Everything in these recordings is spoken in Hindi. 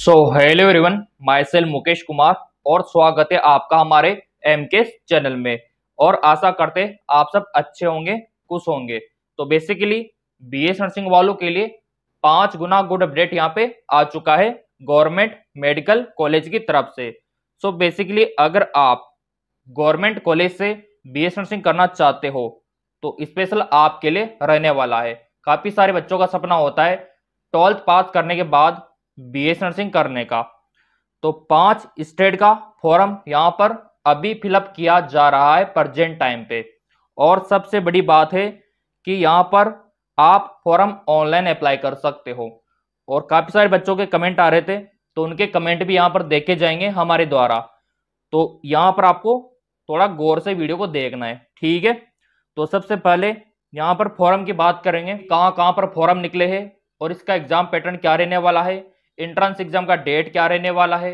सो hello everyone myself Mukesh Kumar और स्वागत है आपका हमारे एम के चैनल में और आशा करते आप सब अच्छे होंगे खुश होंगे तो बेसिकली बी एस नर्सिंग वालों के लिए पांच गुना गुड अपडेट यहाँ पे आ चुका है गवर्नमेंट मेडिकल कॉलेज की तरफ से सो so बेसिकली अगर आप गवर्नमेंट कॉलेज से बी एस नर्सिंग करना चाहते हो तो स्पेशल आपके लिए रहने वाला है काफ़ी सारे बच्चों का सपना होता है ट्वेल्थ पास करने के बाद बीएस नर्सिंग करने का तो पांच स्टेट का फॉर्म यहां पर अभी फिलअप किया जा रहा है प्रजेंट टाइम पे और सबसे बड़ी बात है कि यहां पर आप फॉर्म ऑनलाइन अप्लाई कर सकते हो और काफ़ी सारे बच्चों के कमेंट आ रहे थे तो उनके कमेंट भी यहां पर देखे जाएंगे हमारे द्वारा तो यहां पर आपको थोड़ा गौर से वीडियो को देखना है ठीक है तो सबसे पहले यहां पर फॉर्म की बात करेंगे कहां कहां पर फॉर्म निकले हैं और इसका एग्जाम पैटर्न क्या रहने वाला है एंट्रेंस एग्जाम का डेट क्या रहने वाला है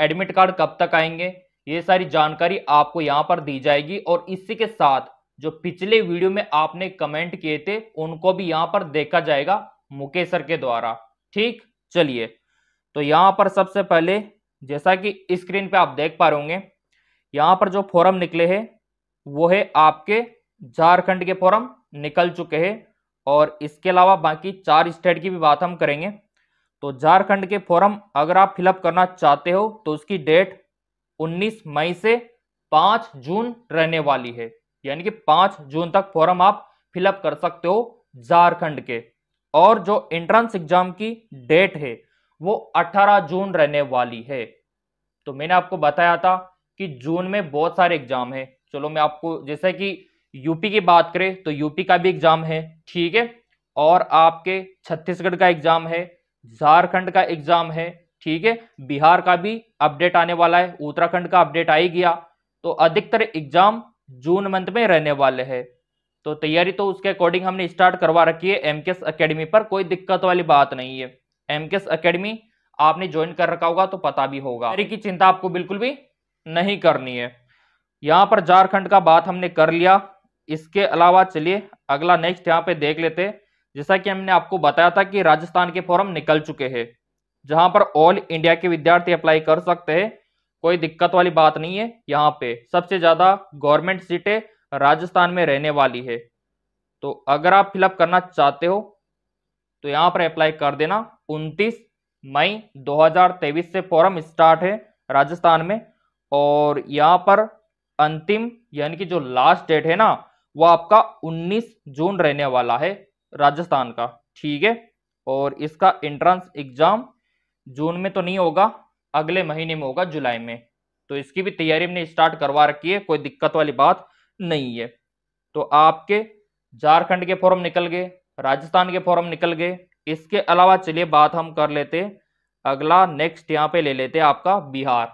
एडमिट कार्ड कब तक आएंगे ये सारी जानकारी आपको यहाँ पर दी जाएगी और इसी के साथ जो पिछले वीडियो में आपने कमेंट किए थे उनको भी यहाँ पर देखा जाएगा मुकेश सर के द्वारा ठीक चलिए तो यहाँ पर सबसे पहले जैसा कि स्क्रीन पे आप देख पा रहे होंगे यहाँ पर जो फॉरम निकले हैं वो है आपके झारखंड के फॉरम निकल चुके हैं और इसके अलावा बाकी चार स्टेट की भी बात हम करेंगे तो झारखंड के फॉर्म अगर आप फिलअप करना चाहते हो तो उसकी डेट 19 मई से 5 जून रहने वाली है यानी कि 5 जून तक फॉर्म आप फिलअप कर सकते हो झारखंड के और जो एंट्रेंस एग्जाम की डेट है वो 18 जून रहने वाली है तो मैंने आपको बताया था कि जून में बहुत सारे एग्जाम है चलो मैं आपको जैसे कि यूपी की बात करें तो यूपी का भी एग्जाम है ठीक है और आपके छत्तीसगढ़ का एग्जाम है झारखंड का एग्जाम है ठीक है बिहार का भी अपडेट आने वाला है उत्तराखंड का अपडेट आ ही गया तो अधिकतर एग्जाम जून मंथ में रहने वाले हैं तो तैयारी तो उसके अकॉर्डिंग हमने स्टार्ट करवा रखी है एमकेएस अकेडमी पर कोई दिक्कत वाली बात नहीं है एमकेएस अकेडमी आपने ज्वाइन कर रखा होगा तो पता भी होगा तैयारी की चिंता आपको बिल्कुल भी नहीं करनी है यहाँ पर झारखंड का बात हमने कर लिया इसके अलावा चलिए अगला नेक्स्ट यहाँ पे देख लेते हैं जैसा कि हमने आपको बताया था कि राजस्थान के फॉर्म निकल चुके हैं जहां पर ऑल इंडिया के विद्यार्थी अप्लाई कर सकते हैं कोई दिक्कत वाली बात नहीं है यहाँ पे सबसे ज़्यादा गवर्नमेंट सीटें राजस्थान में रहने वाली है तो अगर आप फिलअप करना चाहते हो तो यहाँ पर अप्लाई कर देना 29 मई 2023 से फॉर्म स्टार्ट है राजस्थान में और यहाँ पर अंतिम यानी कि जो लास्ट डेट है ना वो आपका 19 जून रहने वाला है राजस्थान का ठीक है और इसका एंट्रेंस एग्जाम जून में तो नहीं होगा अगले महीने में होगा जुलाई में तो इसकी भी तैयारी हमने स्टार्ट करवा रखी है कोई दिक्कत वाली बात नहीं है तो आपके झारखंड के फॉर्म निकल गए राजस्थान के फॉर्म निकल गए इसके अलावा चलिए बात हम कर लेते अगला नेक्स्ट यहाँ पे ले लेते आपका बिहार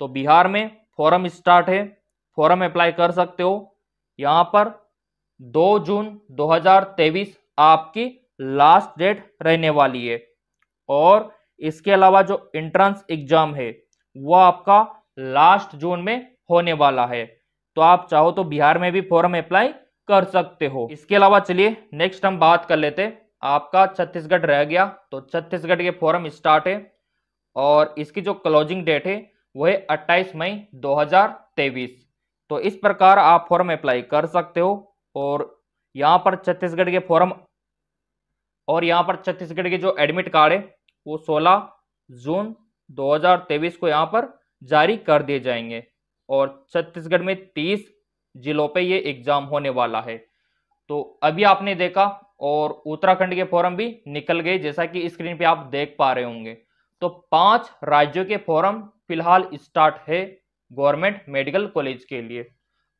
तो बिहार में फॉरम स्टार्ट है फॉरम अप्लाई कर सकते हो यहाँ पर 2 जून 2023 आपकी लास्ट डेट रहने वाली है और इसके अलावा जो एंट्रेंस एग्जाम है वो आपका लास्ट जून में होने वाला है तो आप चाहो तो बिहार में भी फॉर्म अप्लाई कर सकते हो इसके अलावा चलिए नेक्स्ट हम बात कर लेते आपका छत्तीसगढ़ रह गया तो छत्तीसगढ़ के फॉर्म स्टार्ट है और इसकी जो क्लोजिंग डेट है वह है अट्ठाईस मई 2023 तो इस प्रकार आप फॉर्म अप्लाई कर सकते हो और यहाँ पर छत्तीसगढ़ के फॉर्म और यहाँ पर छत्तीसगढ़ के जो एडमिट कार्ड है वो 16 जून 2023 को यहाँ पर जारी कर दिए जाएंगे और छत्तीसगढ़ में 30 जिलों पे ये एग्जाम होने वाला है तो अभी आपने देखा और उत्तराखंड के फॉर्म भी निकल गए जैसा कि स्क्रीन पे आप देख पा रहे होंगे तो पांच राज्यों के फॉर्म फिलहाल स्टार्ट है गवर्नमेंट मेडिकल कॉलेज के लिए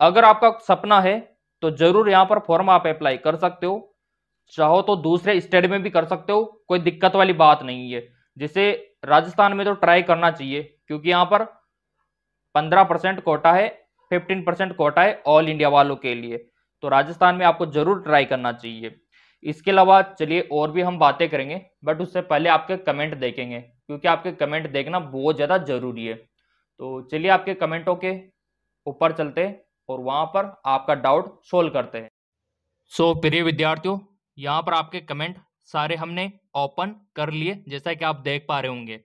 अगर आपका सपना है तो जरूर यहां पर फॉर्म आप अप्लाई कर सकते हो चाहो तो दूसरे स्टेट में भी कर सकते हो कोई दिक्कत वाली बात नहीं है जिसे राजस्थान में तो ट्राई करना चाहिए क्योंकि यहां पर पंद्रह परसेंट कोटा है फिफ्टीन परसेंट कोटा है ऑल इंडिया वालों के लिए तो राजस्थान में आपको जरूर ट्राई करना चाहिए इसके अलावा चलिए और भी हम बातें करेंगे बट उससे पहले आपके कमेंट देखेंगे क्योंकि आपके कमेंट देखना बहुत ज़्यादा जरूरी है तो चलिए आपके कमेंटों के ऊपर चलते और वहां पर आपका डाउट सोल्व करते हैं सो so, प्रिय विद्यार्थियों यहाँ पर आपके कमेंट सारे हमने ओपन कर लिए जैसा कि आप देख पा रहे होंगे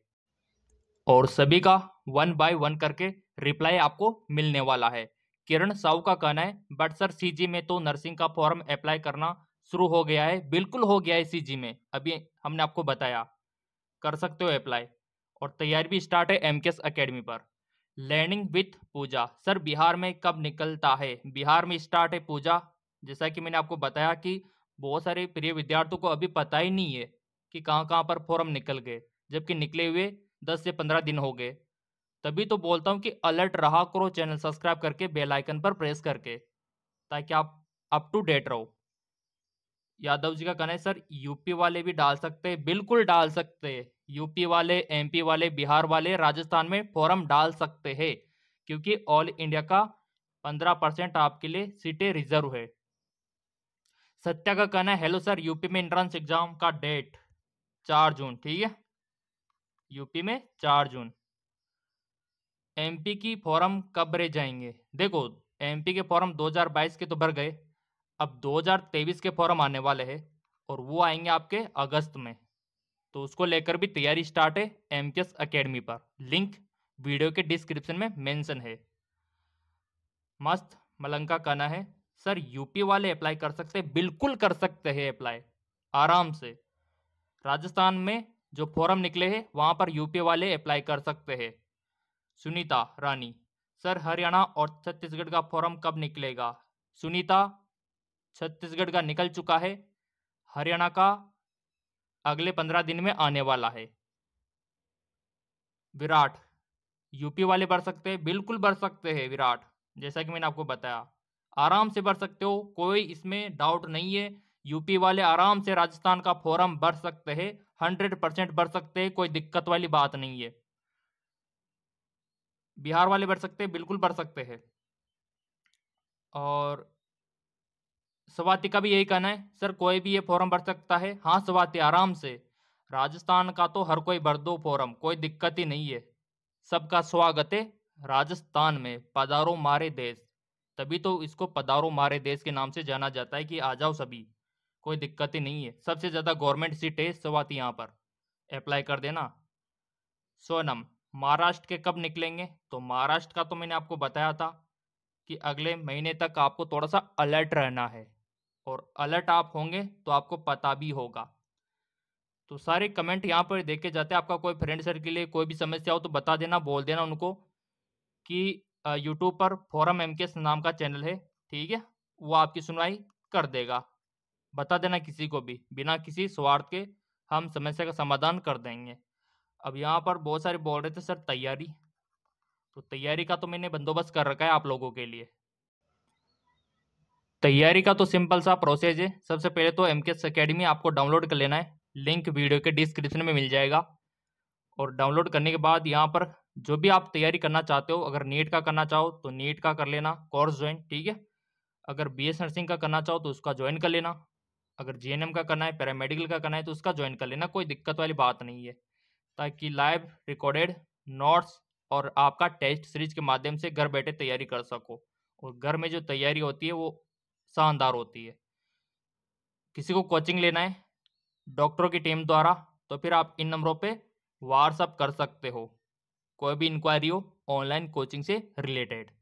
और सभी का वन बाय वन करके रिप्लाई आपको मिलने वाला है किरण साहू का कहना है बट सर सीजी में तो नर्सिंग का फॉर्म अप्लाई करना शुरू हो गया है बिल्कुल हो गया है सीजी में अभी हमने आपको बताया कर सकते हो अप्लाई और तैयारी भी स्टार्ट है एम के एस अकेडमी पर learning with Pooja sir Bihar में कब निकलता है बिहार में स्टार्ट है पूजा जैसा कि मैंने आपको बताया कि बहुत सारे प्रिय विद्यार्थियों को अभी पता ही नहीं है कि कहाँ कहाँ पर फॉर्म निकल गए जबकि निकले हुए दस से पंद्रह दिन हो गए तभी तो बोलता हूँ कि अलर्ट रहा करो चैनल सब्सक्राइब करके बेल आइकन पर प्रेस करके ताकि आप अप टू डेट रहो यादव जी का कहना है सर यूपी वाले भी डाल सकते हैं बिल्कुल डाल सकते हैं यूपी वाले एमपी वाले बिहार वाले राजस्थान में फॉर्म डाल सकते हैं क्योंकि ऑल इंडिया का पंद्रह परसेंट आपके लिए सीटें रिजर्व है सत्या का कहना है हेलो सर यूपी में एंट्रेंस एग्जाम का डेट चार जून ठीक है यूपी में चार जून एमपी की फॉर्म कब रह जाएंगे देखो एमपी के फॉर्म 2022 के तो भर गए अब 2023 के फॉर्म आने वाले हैं और वो आएंगे आपके अगस्त में तो उसको लेकर भी तैयारी स्टार्ट है एम के एस अकेडमी पर लिंक वीडियो के डिस्क्रिप्शन में मेंशन है मस्त मलंका कहना है सर यूपी वाले अप्लाई कर सकते हैं बिल्कुल कर सकते हैं अप्लाई आराम से राजस्थान में जो फॉर्म निकले हैं वहाँ पर यूपी वाले अप्लाई कर सकते हैं सुनीता रानी सर हरियाणा और छत्तीसगढ़ का फॉर्म कब निकलेगा सुनीता छत्तीसगढ़ का निकल चुका है हरियाणा का अगले पंद्रह दिन में आने वाला है विराट यूपी वाले बढ़ सकते हैं बिल्कुल बढ़ सकते हैं विराट जैसा कि मैंने आपको बताया आराम से बढ़ सकते हो कोई इसमें डाउट नहीं है यूपी वाले आराम से राजस्थान का फॉरम भर सकते हैं हंड्रेड परसेंट बढ़ सकते हैं कोई दिक्कत वाली बात नहीं है बिहार वाले बढ़ सकते हैं बिल्कुल बढ़ सकते हैं और स्वाति का भी यही कहना है सर कोई भी ये फॉर्म भर सकता है हाँ स्वाति आराम से राजस्थान का तो हर कोई भर दो फॉर्म कोई दिक्कत ही नहीं है सबका स्वागत है राजस्थान में पदारो मारे देश तभी तो इसको पदारो मारे देश के नाम से जाना जाता है कि आ जाओ सभी कोई दिक्कत ही नहीं है सबसे ज़्यादा गवर्नमेंट सीट है स्वाति यहाँ पर अप्लाई कर देना सोनम महाराष्ट्र के कब निकलेंगे तो महाराष्ट्र का तो मैंने आपको बताया था कि अगले महीने तक आपको थोड़ा सा अलर्ट रहना है और अलर्ट आप होंगे तो आपको पता भी होगा तो सारे कमेंट यहाँ पर देखे जाते हैं आपका कोई फ्रेंड सर्किल कोई भी समस्या हो तो बता देना बोल देना उनको कि यूट्यूब पर फोरम एम नाम का चैनल है ठीक है वो आपकी सुनवाई कर देगा बता देना किसी को भी बिना किसी स्वार्थ के हम समस्या का समाधान कर देंगे अब यहाँ पर बहुत सारे बोल रहे थे सर तैयारी तो तैयारी का तो मैंने बंदोबस्त कर रखा है आप लोगों के लिए तैयारी का तो सिंपल सा प्रोसेस है सबसे पहले तो एम के अकेडमी आपको डाउनलोड कर लेना है लिंक वीडियो के डिस्क्रिप्शन में मिल जाएगा और डाउनलोड करने के बाद यहाँ पर जो भी आप तैयारी करना चाहते हो अगर नीट का करना चाहो तो नीट का कर लेना कोर्स ज्वाइन ठीक है अगर बी एस नर्सिंग का करना चाहो तो उसका ज्वाइन कर लेना अगर जी एन एम का करना है पैरामेडिकल का करना है तो उसका ज्वाइन कर लेना कोई दिक्कत वाली बात नहीं है ताकि लाइव रिकॉर्डेड नोट्स और आपका टेस्ट सीरीज के माध्यम से घर बैठे तैयारी कर सको और घर में जो तैयारी होती है वो शानदार होती है किसी को कोचिंग लेना है डॉक्टरों की टीम द्वारा तो फिर आप इन नंबरों पे व्हाट्सअप कर सकते हो कोई भी इंक्वायरी हो ऑनलाइन कोचिंग से रिलेटेड